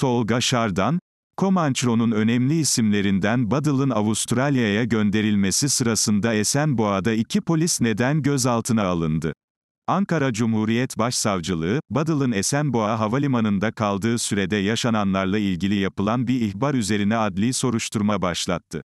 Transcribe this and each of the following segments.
Tolga Şardan, Comanchero'nun önemli isimlerinden Badal'ın Avustralya'ya gönderilmesi sırasında Esenboğa'da iki polis neden gözaltına alındı? Ankara Cumhuriyet Başsavcılığı, Badal'ın Esenboğa Havalimanı'nda kaldığı sürede yaşananlarla ilgili yapılan bir ihbar üzerine adli soruşturma başlattı.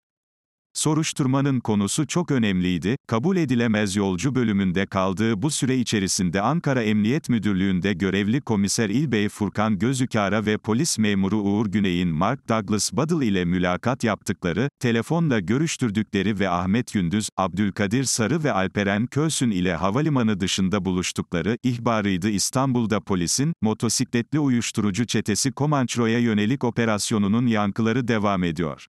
Soruşturmanın konusu çok önemliydi, kabul edilemez yolcu bölümünde kaldığı bu süre içerisinde Ankara Emniyet Müdürlüğü'nde görevli komiser İlbey Furkan Gözükara ve polis memuru Uğur Güney'in Mark Douglas Battle ile mülakat yaptıkları, telefonla görüştürdükleri ve Ahmet Gündüz, Abdülkadir Sarı ve Alperen Kösün ile havalimanı dışında buluştukları, ihbarıydı İstanbul'da polisin, motosikletli uyuşturucu çetesi Komançro'ya yönelik operasyonunun yankıları devam ediyor.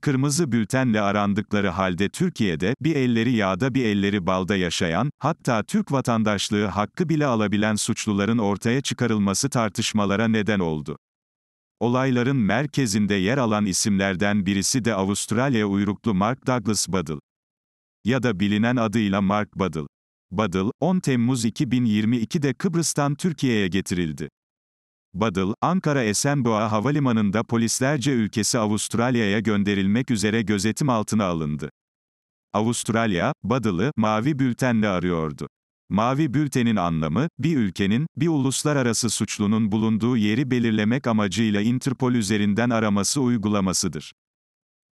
Kırmızı bültenle arandıkları halde Türkiye'de bir elleri yağda bir elleri balda yaşayan, hatta Türk vatandaşlığı hakkı bile alabilen suçluların ortaya çıkarılması tartışmalara neden oldu. Olayların merkezinde yer alan isimlerden birisi de Avustralya uyruklu Mark Douglas Buddle. Ya da bilinen adıyla Mark Buddle. Badıl, 10 Temmuz 2022'de Kıbrıs'tan Türkiye'ye getirildi. Badıl, Ankara Esenboğa Havalimanı'nda polislerce ülkesi Avustralya'ya gönderilmek üzere gözetim altına alındı. Avustralya, Badıl'ı, mavi bültenle arıyordu. Mavi bültenin anlamı, bir ülkenin, bir uluslararası suçlunun bulunduğu yeri belirlemek amacıyla Interpol üzerinden araması uygulamasıdır.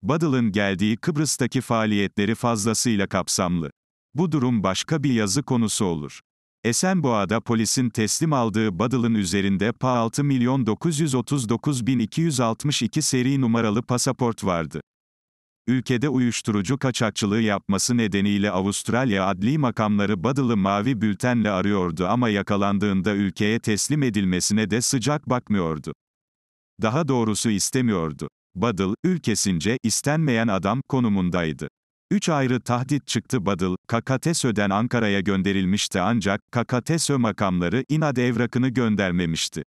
Badıl'ın geldiği Kıbrıs'taki faaliyetleri fazlasıyla kapsamlı. Bu durum başka bir yazı konusu olur. Esenboğa'da polisin teslim aldığı Badıl'ın üzerinde PA 6 seri numaralı pasaport vardı. Ülkede uyuşturucu kaçakçılığı yapması nedeniyle Avustralya adli makamları Badıl'ı mavi bültenle arıyordu ama yakalandığında ülkeye teslim edilmesine de sıcak bakmıyordu. Daha doğrusu istemiyordu. Badıl, ülkesince, istenmeyen adam konumundaydı. Üç ayrı tahdit çıktı Badıl, Kakatesö'den Ankara'ya gönderilmişti ancak, Kakatesö makamları inat evrakını göndermemişti.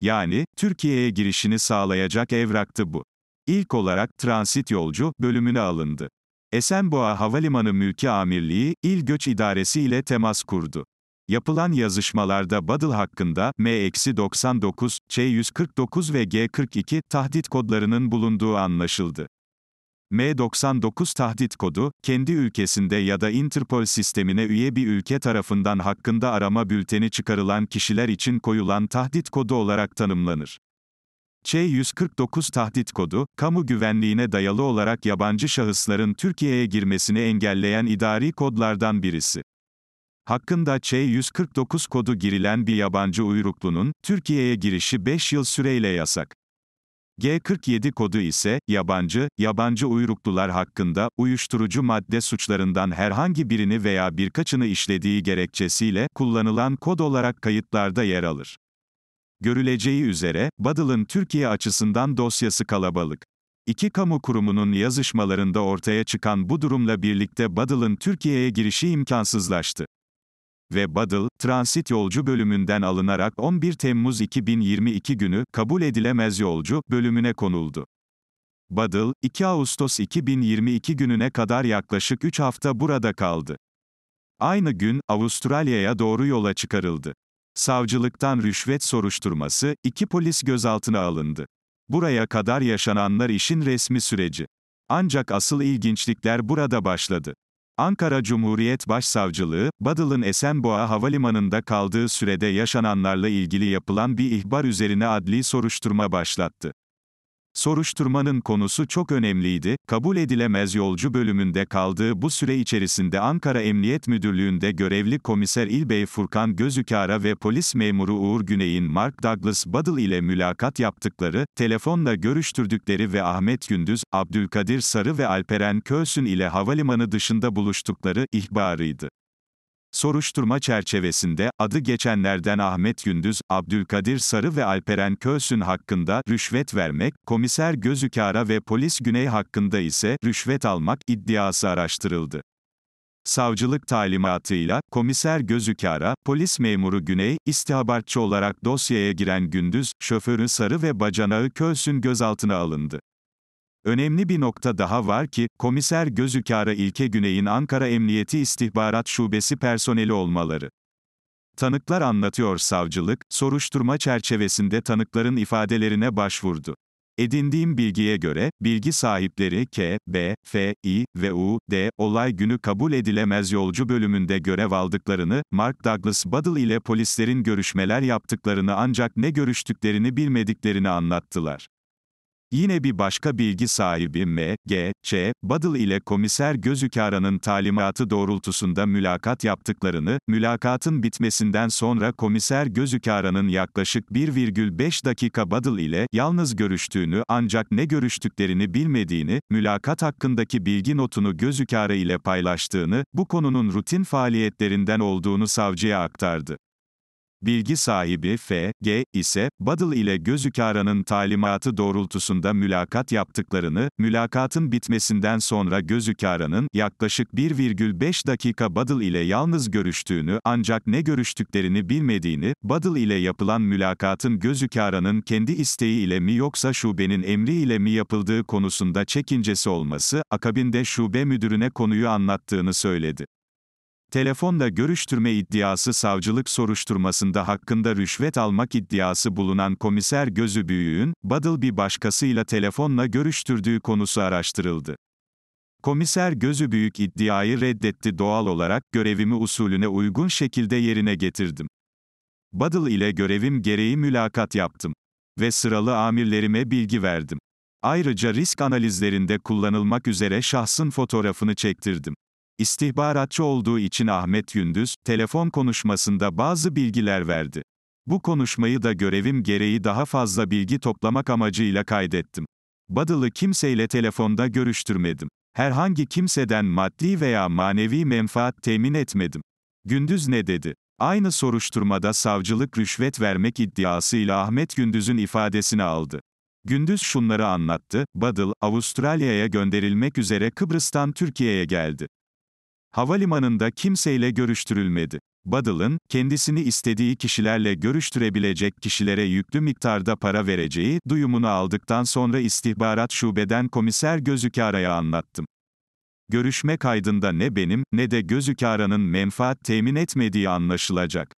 Yani, Türkiye'ye girişini sağlayacak evraktı bu. İlk olarak transit yolcu bölümüne alındı. Esenboğa Havalimanı Mülki Amirliği, İl Göç İdaresi ile temas kurdu. Yapılan yazışmalarda Badıl hakkında M-99, C-149 ve G-42 tahdit kodlarının bulunduğu anlaşıldı. M99 tahdit kodu, kendi ülkesinde ya da Interpol sistemine üye bir ülke tarafından hakkında arama bülteni çıkarılan kişiler için koyulan tahdit kodu olarak tanımlanır. C-149 tahdit kodu, kamu güvenliğine dayalı olarak yabancı şahısların Türkiye'ye girmesini engelleyen idari kodlardan birisi. Hakkında C-149 kodu girilen bir yabancı uyruklunun, Türkiye'ye girişi 5 yıl süreyle yasak. G47 kodu ise, yabancı, yabancı uyruklular hakkında, uyuşturucu madde suçlarından herhangi birini veya birkaçını işlediği gerekçesiyle, kullanılan kod olarak kayıtlarda yer alır. Görüleceği üzere, Badıl'ın Türkiye açısından dosyası kalabalık. İki kamu kurumunun yazışmalarında ortaya çıkan bu durumla birlikte Badıl'ın Türkiye'ye girişi imkansızlaştı ve Battle, transit yolcu bölümünden alınarak 11 Temmuz 2022 günü, kabul edilemez yolcu, bölümüne konuldu. Battle, 2 Ağustos 2022 gününe kadar yaklaşık 3 hafta burada kaldı. Aynı gün, Avustralya'ya doğru yola çıkarıldı. Savcılıktan rüşvet soruşturması, iki polis gözaltına alındı. Buraya kadar yaşananlar işin resmi süreci. Ancak asıl ilginçlikler burada başladı. Ankara Cumhuriyet Başsavcılığı, Badıl'ın Esenboğa Havalimanı'nda kaldığı sürede yaşananlarla ilgili yapılan bir ihbar üzerine adli soruşturma başlattı. Soruşturmanın konusu çok önemliydi. Kabul edilemez yolcu bölümünde kaldığı bu süre içerisinde Ankara Emniyet Müdürlüğü'nde görevli komiser İlbey Furkan Gözükara ve polis memuru Uğur Güney'in Mark Douglas Battle ile mülakat yaptıkları, telefonla görüştürdükleri ve Ahmet Gündüz, Abdülkadir Sarı ve Alperen Kösün ile havalimanı dışında buluştukları ihbarıydı. Soruşturma çerçevesinde, adı geçenlerden Ahmet Gündüz, Abdülkadir Sarı ve Alperen Kösün hakkında rüşvet vermek, komiser Gözükara ve polis Güney hakkında ise rüşvet almak iddiası araştırıldı. Savcılık talimatıyla, komiser Gözükara, polis memuru Güney, istihbaratçı olarak dosyaya giren Gündüz, şoförü Sarı ve bacanağı Kösün gözaltına alındı. Önemli bir nokta daha var ki, komiser Gözükara İlke Güney'in Ankara Emniyeti İstihbarat Şubesi personeli olmaları. Tanıklar anlatıyor savcılık, soruşturma çerçevesinde tanıkların ifadelerine başvurdu. Edindiğim bilgiye göre, bilgi sahipleri K, B, F, I ve U, D, olay günü kabul edilemez yolcu bölümünde görev aldıklarını, Mark Douglas Battle ile polislerin görüşmeler yaptıklarını ancak ne görüştüklerini bilmediklerini anlattılar. Yine bir başka bilgi sahibi M. G. Ç. Badıl ile komiser Gözükara'nın talimatı doğrultusunda mülakat yaptıklarını, mülakatın bitmesinden sonra komiser Gözükara'nın yaklaşık 1,5 dakika Badıl ile yalnız görüştüğünü ancak ne görüştüklerini bilmediğini, mülakat hakkındaki bilgi notunu Gözükara ile paylaştığını, bu konunun rutin faaliyetlerinden olduğunu savcıya aktardı. Bilgi sahibi F. G. ise, Battle ile Gözükara'nın talimatı doğrultusunda mülakat yaptıklarını, mülakatın bitmesinden sonra Gözükara'nın, yaklaşık 1,5 dakika Battle ile yalnız görüştüğünü, ancak ne görüştüklerini bilmediğini, Battle ile yapılan mülakatın Gözükara'nın kendi isteği ile mi yoksa şubenin emri ile mi yapıldığı konusunda çekincesi olması, akabinde şube müdürüne konuyu anlattığını söyledi. Telefonla görüştürme iddiası savcılık soruşturmasında hakkında rüşvet almak iddiası bulunan komiser Gözü Büyüğün, Badıl bir başkasıyla telefonla görüştürdüğü konusu araştırıldı. Komiser Gözü Büyük iddiayı reddetti doğal olarak görevimi usulüne uygun şekilde yerine getirdim. Badıl ile görevim gereği mülakat yaptım ve sıralı amirlerime bilgi verdim. Ayrıca risk analizlerinde kullanılmak üzere şahsın fotoğrafını çektirdim. İstihbaratçı olduğu için Ahmet Yündüz, telefon konuşmasında bazı bilgiler verdi. Bu konuşmayı da görevim gereği daha fazla bilgi toplamak amacıyla kaydettim. Badıl'ı kimseyle telefonda görüştürmedim. Herhangi kimseden maddi veya manevi menfaat temin etmedim. Gündüz ne dedi? Aynı soruşturmada savcılık rüşvet vermek iddiasıyla Ahmet Gündüz'ün ifadesini aldı. Gündüz şunları anlattı, Badıl, Avustralya'ya gönderilmek üzere Kıbrıs'tan Türkiye'ye geldi. Havalimanında kimseyle görüştürülmedi. Badal'ın, kendisini istediği kişilerle görüştürebilecek kişilere yüklü miktarda para vereceği duyumunu aldıktan sonra istihbarat şubeden komiser Gözükara'ya anlattım. Görüşme kaydında ne benim, ne de Gözükara'nın menfaat temin etmediği anlaşılacak.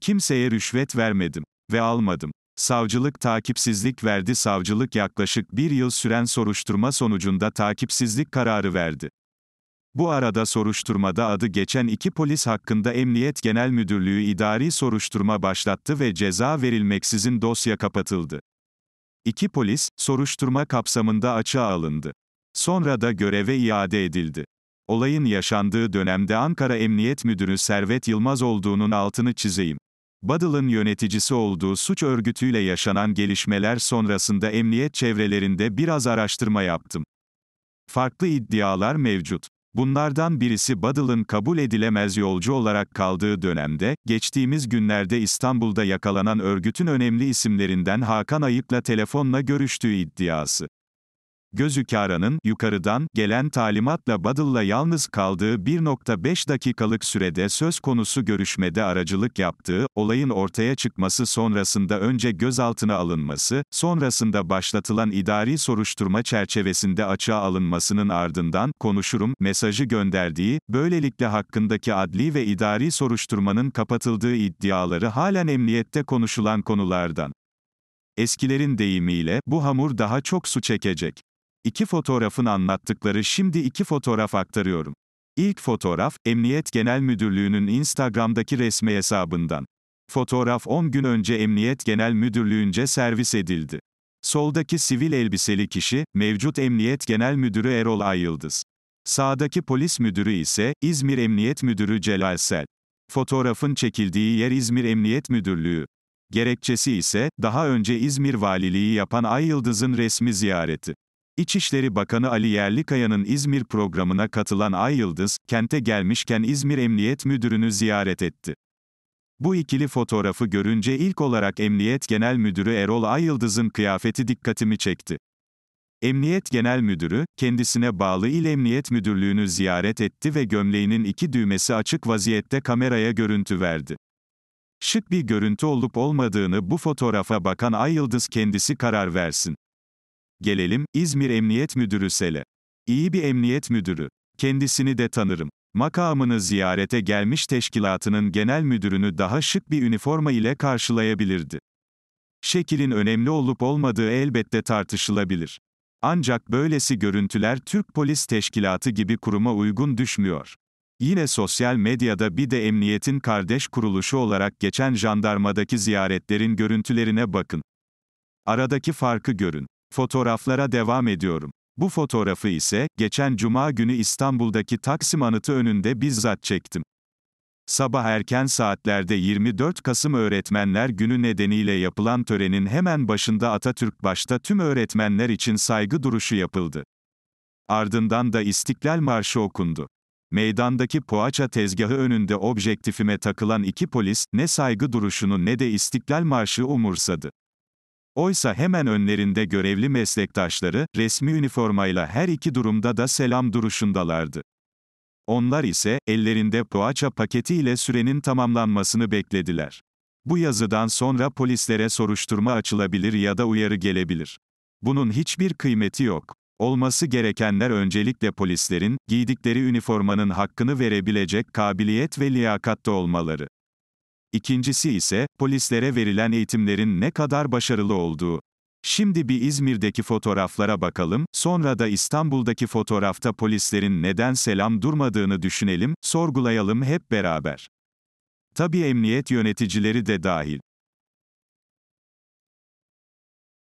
Kimseye rüşvet vermedim ve almadım. Savcılık takipsizlik verdi savcılık yaklaşık bir yıl süren soruşturma sonucunda takipsizlik kararı verdi. Bu arada soruşturmada adı geçen iki polis hakkında Emniyet Genel Müdürlüğü idari soruşturma başlattı ve ceza verilmeksizin dosya kapatıldı. İki polis, soruşturma kapsamında açığa alındı. Sonra da göreve iade edildi. Olayın yaşandığı dönemde Ankara Emniyet Müdürü Servet Yılmaz olduğunun altını çizeyim. Badıl'ın yöneticisi olduğu suç örgütüyle yaşanan gelişmeler sonrasında emniyet çevrelerinde biraz araştırma yaptım. Farklı iddialar mevcut. Bunlardan birisi Badal'ın kabul edilemez yolcu olarak kaldığı dönemde, geçtiğimiz günlerde İstanbul'da yakalanan örgütün önemli isimlerinden Hakan Ayık'la telefonla görüştüğü iddiası. Gözükara'nın yukarıdan, gelen talimatla Badıl'la yalnız kaldığı 1.5 dakikalık sürede söz konusu görüşmede aracılık yaptığı, olayın ortaya çıkması sonrasında önce gözaltına alınması, sonrasında başlatılan idari soruşturma çerçevesinde açığa alınmasının ardından, konuşurum, mesajı gönderdiği, böylelikle hakkındaki adli ve idari soruşturmanın kapatıldığı iddiaları halen emniyette konuşulan konulardan. Eskilerin deyimiyle, bu hamur daha çok su çekecek. İki fotoğrafın anlattıkları şimdi iki fotoğraf aktarıyorum. İlk fotoğraf, Emniyet Genel Müdürlüğü'nün Instagram'daki resmi hesabından. Fotoğraf 10 gün önce Emniyet Genel Müdürlüğü'nce servis edildi. Soldaki sivil elbiseli kişi, mevcut Emniyet Genel Müdürü Erol Ayıldız. Sağdaki polis müdürü ise, İzmir Emniyet Müdürü Celal Sel. Fotoğrafın çekildiği yer İzmir Emniyet Müdürlüğü. Gerekçesi ise, daha önce İzmir Valiliği yapan Ay Yıldız'ın resmi ziyareti. İçişleri Bakanı Ali Yerlikaya'nın İzmir programına katılan Ay Yıldız, kente gelmişken İzmir Emniyet Müdürünü ziyaret etti. Bu ikili fotoğrafı görünce ilk olarak Emniyet Genel Müdürü Erol Ay Yıldız'ın kıyafeti dikkatimi çekti. Emniyet Genel Müdürü, kendisine bağlı il Emniyet Müdürlüğü'nü ziyaret etti ve gömleğinin iki düğmesi açık vaziyette kameraya görüntü verdi. Şık bir görüntü olup olmadığını bu fotoğrafa bakan Ay Yıldız kendisi karar versin. Gelelim, İzmir Emniyet Müdürü Sele. İyi bir emniyet müdürü. Kendisini de tanırım. Makamını ziyarete gelmiş teşkilatının genel müdürünü daha şık bir üniforma ile karşılayabilirdi. Şekilin önemli olup olmadığı elbette tartışılabilir. Ancak böylesi görüntüler Türk Polis Teşkilatı gibi kuruma uygun düşmüyor. Yine sosyal medyada bir de emniyetin kardeş kuruluşu olarak geçen jandarmadaki ziyaretlerin görüntülerine bakın. Aradaki farkı görün. Fotoğraflara devam ediyorum. Bu fotoğrafı ise, geçen cuma günü İstanbul'daki Taksim Anıtı önünde bizzat çektim. Sabah erken saatlerde 24 Kasım Öğretmenler Günü nedeniyle yapılan törenin hemen başında Atatürk başta tüm öğretmenler için saygı duruşu yapıldı. Ardından da İstiklal Marşı okundu. Meydandaki poğaça tezgahı önünde objektifime takılan iki polis, ne saygı duruşunu ne de İstiklal Marşı umursadı. Oysa hemen önlerinde görevli meslektaşları, resmi üniformayla her iki durumda da selam duruşundalardı. Onlar ise, ellerinde poğaça paketi ile sürenin tamamlanmasını beklediler. Bu yazıdan sonra polislere soruşturma açılabilir ya da uyarı gelebilir. Bunun hiçbir kıymeti yok. Olması gerekenler öncelikle polislerin, giydikleri üniformanın hakkını verebilecek kabiliyet ve liyakatta olmaları. İkincisi ise, polislere verilen eğitimlerin ne kadar başarılı olduğu. Şimdi bir İzmir'deki fotoğraflara bakalım, sonra da İstanbul'daki fotoğrafta polislerin neden selam durmadığını düşünelim, sorgulayalım hep beraber. Tabi emniyet yöneticileri de dahil.